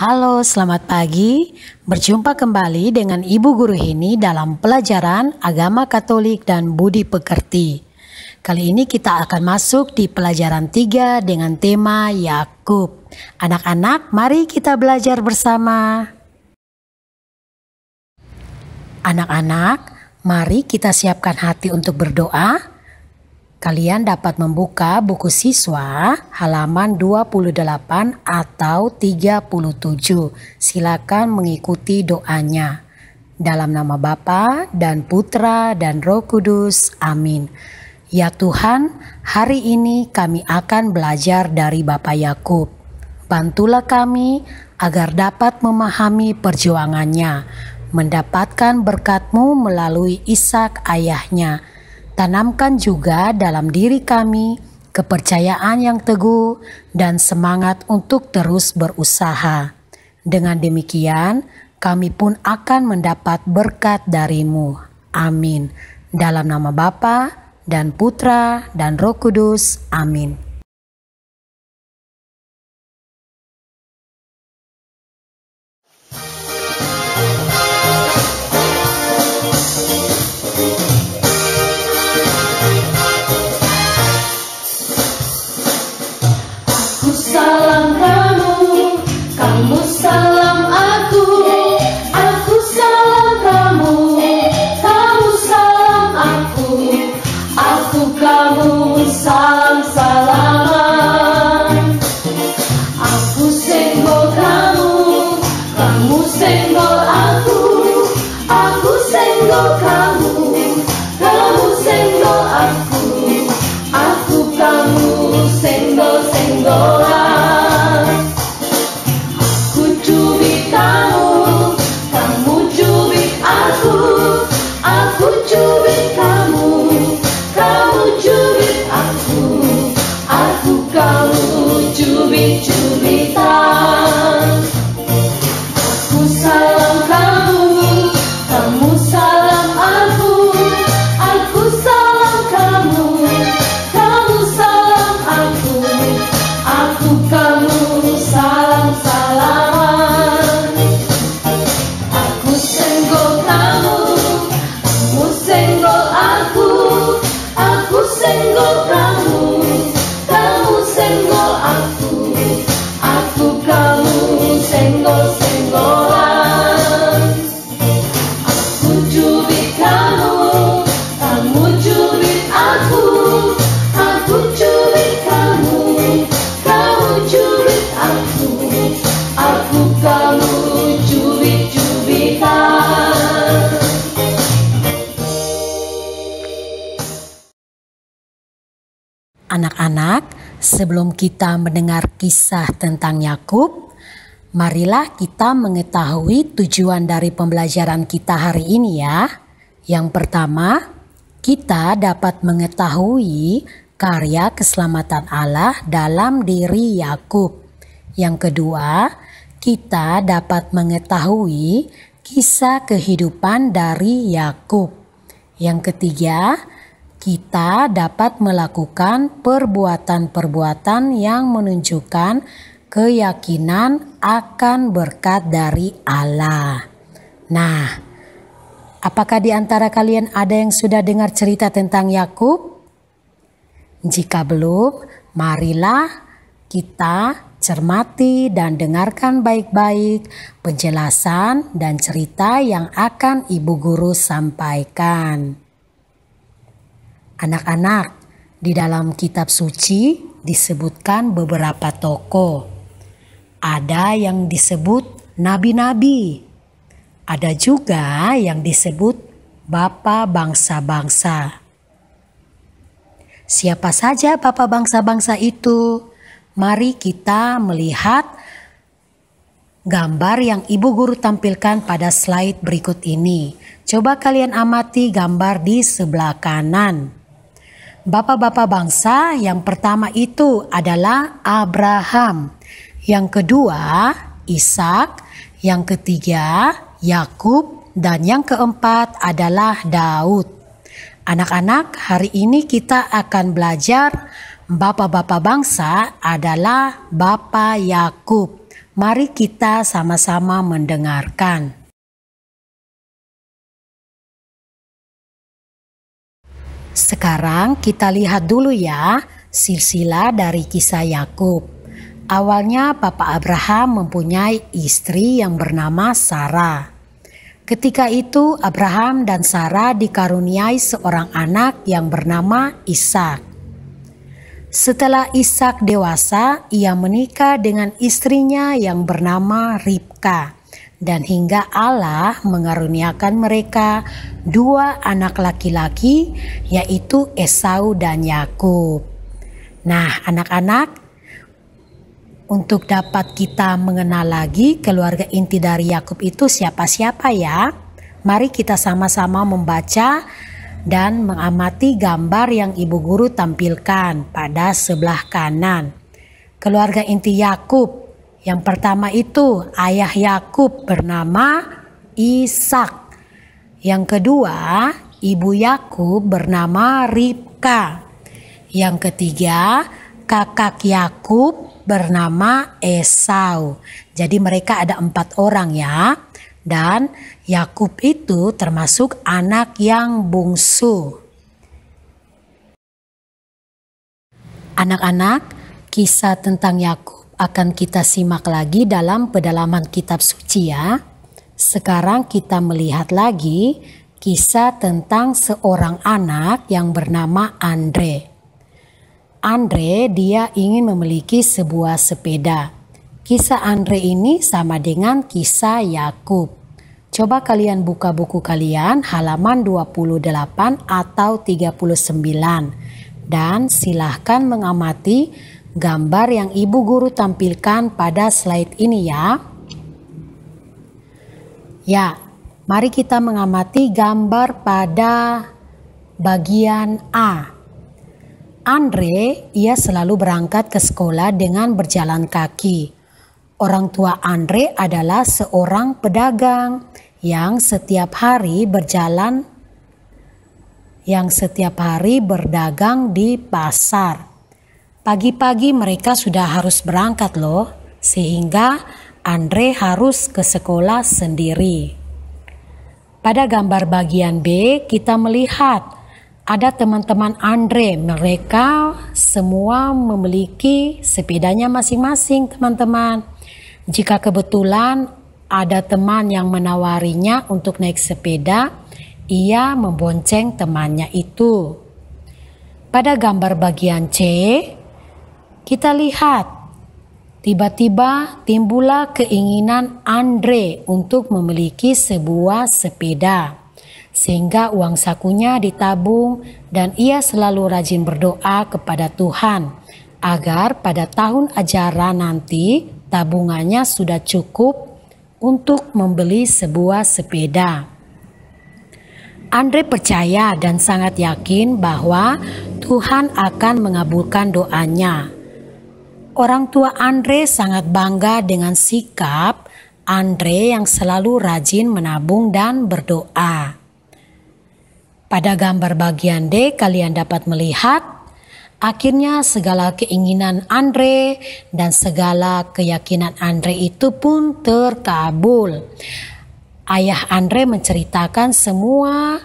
Halo, selamat pagi. Berjumpa kembali dengan Ibu Guru Hini dalam pelajaran Agama Katolik dan Budi Pekerti. Kali ini kita akan masuk di pelajaran 3 dengan tema Yakub. Anak-anak, mari kita belajar bersama. Anak-anak, mari kita siapkan hati untuk berdoa Kalian dapat membuka buku siswa halaman 28 atau 37. Silakan mengikuti doanya. Dalam nama Bapa dan Putra dan Roh Kudus. Amin. Ya Tuhan, hari ini kami akan belajar dari Bapak Yakub. Bantulah kami agar dapat memahami perjuangannya, mendapatkan berkatmu melalui Ishak ayahnya Tanamkan juga dalam diri kami kepercayaan yang teguh dan semangat untuk terus berusaha. Dengan demikian, kami pun akan mendapat berkat darimu. Amin. Dalam nama Bapa dan Putra dan Roh Kudus. Amin. Sebelum kita mendengar kisah tentang Yakub, marilah kita mengetahui tujuan dari pembelajaran kita hari ini ya. Yang pertama, kita dapat mengetahui karya keselamatan Allah dalam diri Yakub. Yang kedua, kita dapat mengetahui kisah kehidupan dari Yakub. Yang ketiga, kita dapat melakukan perbuatan-perbuatan yang menunjukkan keyakinan akan berkat dari Allah. Nah, apakah di antara kalian ada yang sudah dengar cerita tentang Yakub? Jika belum, marilah kita cermati dan dengarkan baik-baik penjelasan dan cerita yang akan Ibu Guru sampaikan. Anak-anak, di dalam kitab suci disebutkan beberapa tokoh. Ada yang disebut nabi-nabi. Ada juga yang disebut bapa bangsa-bangsa. Siapa saja bapa bangsa-bangsa itu? Mari kita melihat gambar yang ibu guru tampilkan pada slide berikut ini. Coba kalian amati gambar di sebelah kanan bapak-bapak bangsa yang pertama itu adalah Abraham, yang kedua Ishak, yang ketiga Yakub, dan yang keempat adalah Daud. Anak-anak, hari ini kita akan belajar bapak-bapak bangsa adalah Bapak Yakub. Mari kita sama-sama mendengarkan. Sekarang kita lihat dulu ya silsilah dari kisah Yakub. Awalnya Bapak Abraham mempunyai istri yang bernama Sarah. Ketika itu Abraham dan Sarah dikaruniai seorang anak yang bernama Ishak. Setelah Ishak dewasa, ia menikah dengan istrinya yang bernama Ribka dan hingga Allah mengaruniakan mereka dua anak laki-laki yaitu Esau dan Yakub. Nah, anak-anak untuk dapat kita mengenal lagi keluarga inti dari Yakub itu siapa-siapa ya. Mari kita sama-sama membaca dan mengamati gambar yang ibu guru tampilkan pada sebelah kanan. Keluarga inti Yakub yang pertama itu ayah Yakub bernama Ishak. Yang kedua, ibu Yakub bernama Ribka. Yang ketiga, kakak Yakub bernama Esau. Jadi mereka ada empat orang ya. Dan Yakub itu termasuk anak yang bungsu. Anak-anak, kisah tentang Yakub akan kita simak lagi dalam pedalaman kitab suci ya. Sekarang kita melihat lagi kisah tentang seorang anak yang bernama Andre. Andre dia ingin memiliki sebuah sepeda. Kisah Andre ini sama dengan kisah Yakub. Coba kalian buka buku kalian halaman 28 atau 39 dan silahkan mengamati gambar yang ibu guru tampilkan pada slide ini ya. Ya, mari kita mengamati gambar pada bagian A. Andre, ia selalu berangkat ke sekolah dengan berjalan kaki. Orang tua Andre adalah seorang pedagang yang setiap hari berjalan yang setiap hari berdagang di pasar. Pagi-pagi mereka sudah harus berangkat loh, sehingga Andre harus ke sekolah sendiri. Pada gambar bagian B kita melihat ada teman-teman Andre, mereka semua memiliki sepedanya masing-masing, teman-teman. Jika kebetulan ada teman yang menawarinya untuk naik sepeda, ia membonceng temannya itu. Pada gambar bagian C, kita lihat, tiba-tiba timbullah keinginan Andre untuk memiliki sebuah sepeda. Sehingga uang sakunya ditabung dan ia selalu rajin berdoa kepada Tuhan agar pada tahun ajaran nanti tabungannya sudah cukup untuk membeli sebuah sepeda. Andre percaya dan sangat yakin bahwa Tuhan akan mengabulkan doanya. Orang tua Andre sangat bangga dengan sikap Andre yang selalu rajin menabung dan berdoa. Pada gambar bagian D, kalian dapat melihat akhirnya segala keinginan Andre dan segala keyakinan Andre itu pun terkabul. Ayah Andre menceritakan semua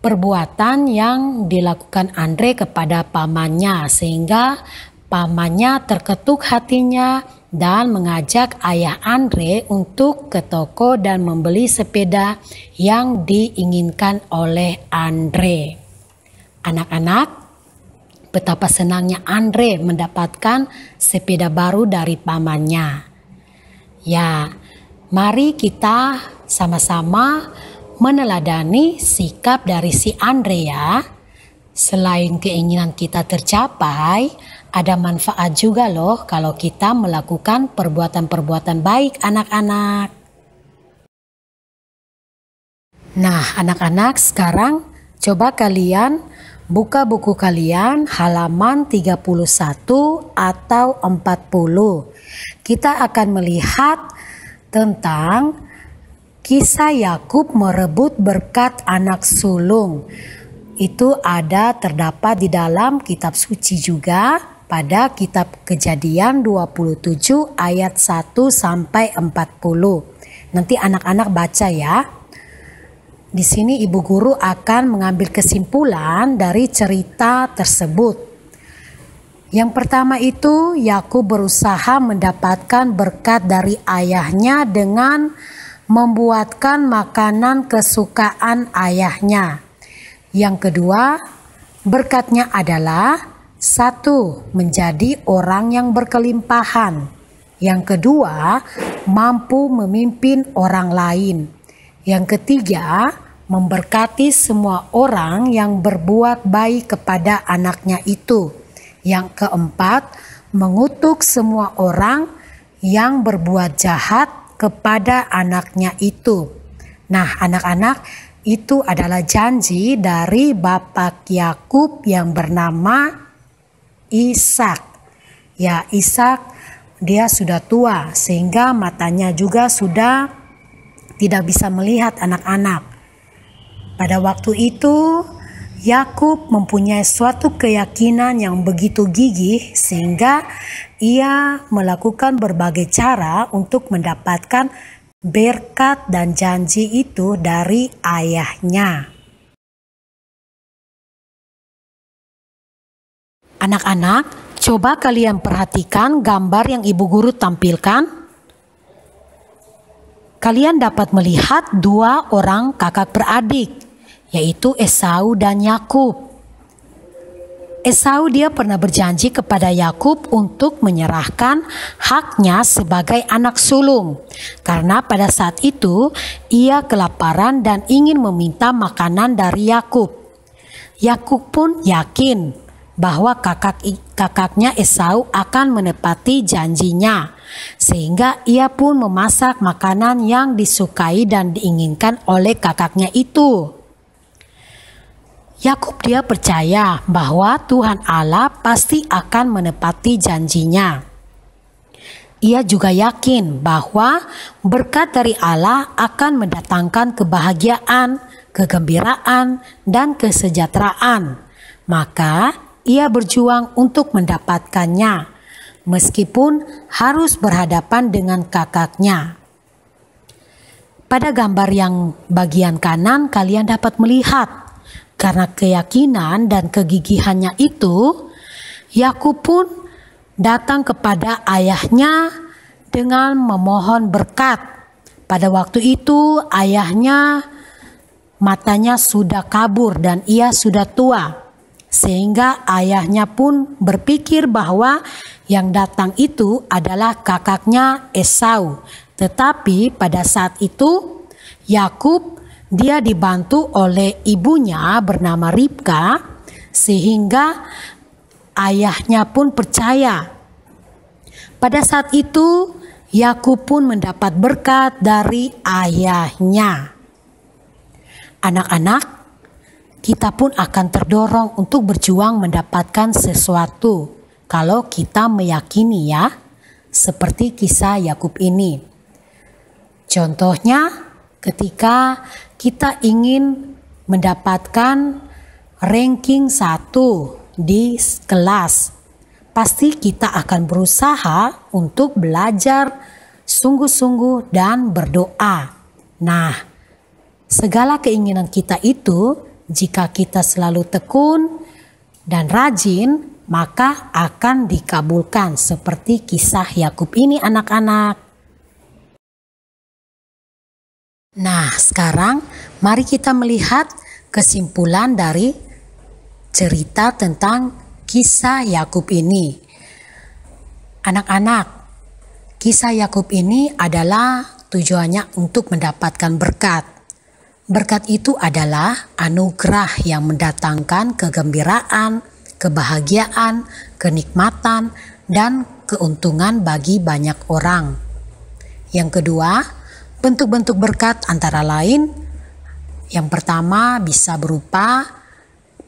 perbuatan yang dilakukan Andre kepada pamannya sehingga Pamannya terketuk hatinya dan mengajak ayah Andre untuk ke toko dan membeli sepeda yang diinginkan oleh Andre. Anak-anak, betapa senangnya Andre mendapatkan sepeda baru dari pamannya. Ya, mari kita sama-sama meneladani sikap dari si Andre ya. Selain keinginan kita tercapai, ada manfaat juga loh kalau kita melakukan perbuatan-perbuatan baik anak-anak. Nah, anak-anak sekarang coba kalian buka buku kalian halaman 31 atau 40. Kita akan melihat tentang kisah Yakub merebut berkat anak sulung. Itu ada terdapat di dalam kitab suci juga pada kitab Kejadian 27 ayat 1 sampai 40. Nanti anak-anak baca ya. Di sini ibu guru akan mengambil kesimpulan dari cerita tersebut. Yang pertama itu Yakub berusaha mendapatkan berkat dari ayahnya dengan membuatkan makanan kesukaan ayahnya. Yang kedua, berkatnya adalah satu, menjadi orang yang berkelimpahan. Yang kedua, mampu memimpin orang lain. Yang ketiga, memberkati semua orang yang berbuat baik kepada anaknya itu. Yang keempat, mengutuk semua orang yang berbuat jahat kepada anaknya itu. Nah, anak-anak, itu adalah janji dari Bapak Yakub yang bernama Ishak. Ya, Ishak dia sudah tua sehingga matanya juga sudah tidak bisa melihat anak-anak. Pada waktu itu, Yakub mempunyai suatu keyakinan yang begitu gigih sehingga ia melakukan berbagai cara untuk mendapatkan berkat dan janji itu dari ayahnya. Anak-anak, coba kalian perhatikan gambar yang ibu guru tampilkan. Kalian dapat melihat dua orang kakak beradik, yaitu Esau dan Yakub. Esau dia pernah berjanji kepada Yakub untuk menyerahkan haknya sebagai anak sulung karena pada saat itu ia kelaparan dan ingin meminta makanan dari Yakub. Yakub pun yakin bahwa kakak kakaknya Esau akan menepati janjinya sehingga ia pun memasak makanan yang disukai dan diinginkan oleh kakaknya itu. Yakub dia percaya bahwa Tuhan Allah pasti akan menepati janjinya. Ia juga yakin bahwa berkat dari Allah akan mendatangkan kebahagiaan, kegembiraan, dan kesejahteraan. Maka ia berjuang untuk mendapatkannya, meskipun harus berhadapan dengan kakaknya. Pada gambar yang bagian kanan, kalian dapat melihat karena keyakinan dan kegigihannya itu, Yakub pun datang kepada ayahnya dengan memohon berkat. Pada waktu itu, ayahnya matanya sudah kabur dan ia sudah tua sehingga ayahnya pun berpikir bahwa yang datang itu adalah kakaknya Esau. Tetapi pada saat itu Yakub dia dibantu oleh ibunya bernama Ribka sehingga ayahnya pun percaya. Pada saat itu Yakub pun mendapat berkat dari ayahnya. Anak-anak, kita pun akan terdorong untuk berjuang mendapatkan sesuatu kalau kita meyakini ya, seperti kisah Yakub ini. Contohnya ketika kita ingin mendapatkan ranking 1 di kelas, pasti kita akan berusaha untuk belajar sungguh-sungguh dan berdoa. Nah, segala keinginan kita itu jika kita selalu tekun dan rajin, maka akan dikabulkan seperti kisah Yakub ini anak-anak. Nah, sekarang mari kita melihat kesimpulan dari cerita tentang kisah Yakub ini. Anak-anak, kisah Yakub ini adalah tujuannya untuk mendapatkan berkat. Berkat itu adalah anugerah yang mendatangkan kegembiraan, kebahagiaan, kenikmatan, dan keuntungan bagi banyak orang. Yang kedua, bentuk-bentuk berkat antara lain: yang pertama bisa berupa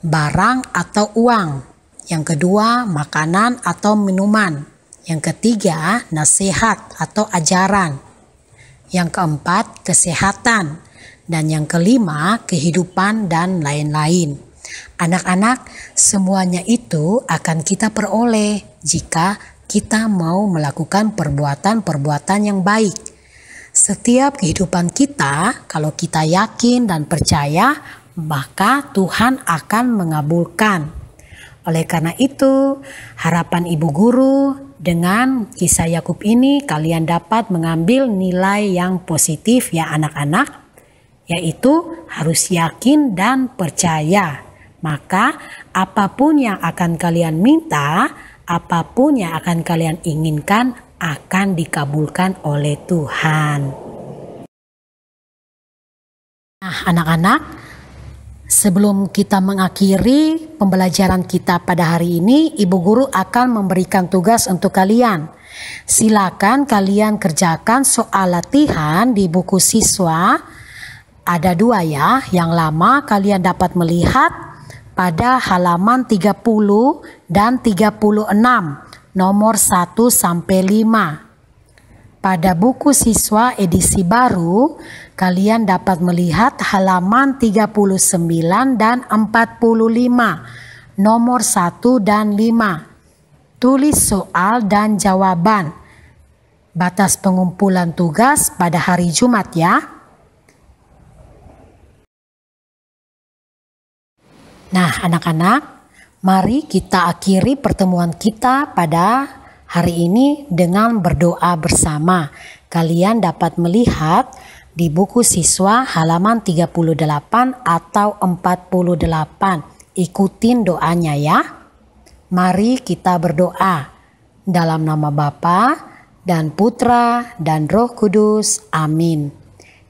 barang atau uang, yang kedua makanan atau minuman, yang ketiga nasihat atau ajaran, yang keempat kesehatan dan yang kelima kehidupan dan lain-lain. Anak-anak, semuanya itu akan kita peroleh jika kita mau melakukan perbuatan-perbuatan yang baik. Setiap kehidupan kita, kalau kita yakin dan percaya, maka Tuhan akan mengabulkan. Oleh karena itu, harapan Ibu Guru dengan kisah Yakub ini kalian dapat mengambil nilai yang positif ya anak-anak yaitu harus yakin dan percaya. Maka, apapun yang akan kalian minta, apapun yang akan kalian inginkan, akan dikabulkan oleh Tuhan. Nah, anak-anak, sebelum kita mengakhiri pembelajaran kita pada hari ini, Ibu Guru akan memberikan tugas untuk kalian. Silakan kalian kerjakan soal latihan di buku siswa ada dua ya, yang lama kalian dapat melihat pada halaman 30 dan 36 nomor 1 sampai 5. Pada buku siswa edisi baru, kalian dapat melihat halaman 39 dan 45 nomor 1 dan 5. Tulis soal dan jawaban. Batas pengumpulan tugas pada hari Jumat ya. Nah, anak-anak, mari kita akhiri pertemuan kita pada hari ini dengan berdoa bersama. Kalian dapat melihat di buku siswa halaman 38 atau 48. Ikutin doanya ya. Mari kita berdoa. Dalam nama Bapa dan Putra dan Roh Kudus. Amin.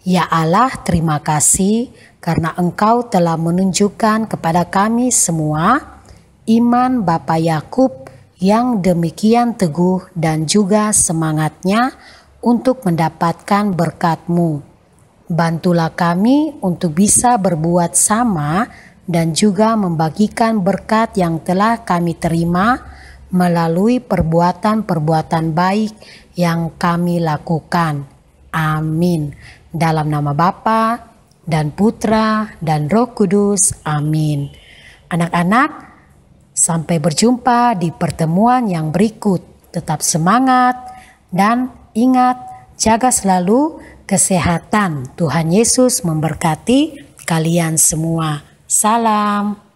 Ya Allah, terima kasih karena engkau telah menunjukkan kepada kami semua iman Bapa Yakub yang demikian teguh dan juga semangatnya untuk mendapatkan berkatMu, Bantulah kami untuk bisa berbuat sama dan juga membagikan berkat yang telah kami terima melalui perbuatan-perbuatan baik yang kami lakukan. Amin. Dalam nama Bapa dan Putra dan Roh Kudus. Amin. Anak-anak, sampai berjumpa di pertemuan yang berikut. Tetap semangat dan ingat jaga selalu kesehatan. Tuhan Yesus memberkati kalian semua. Salam.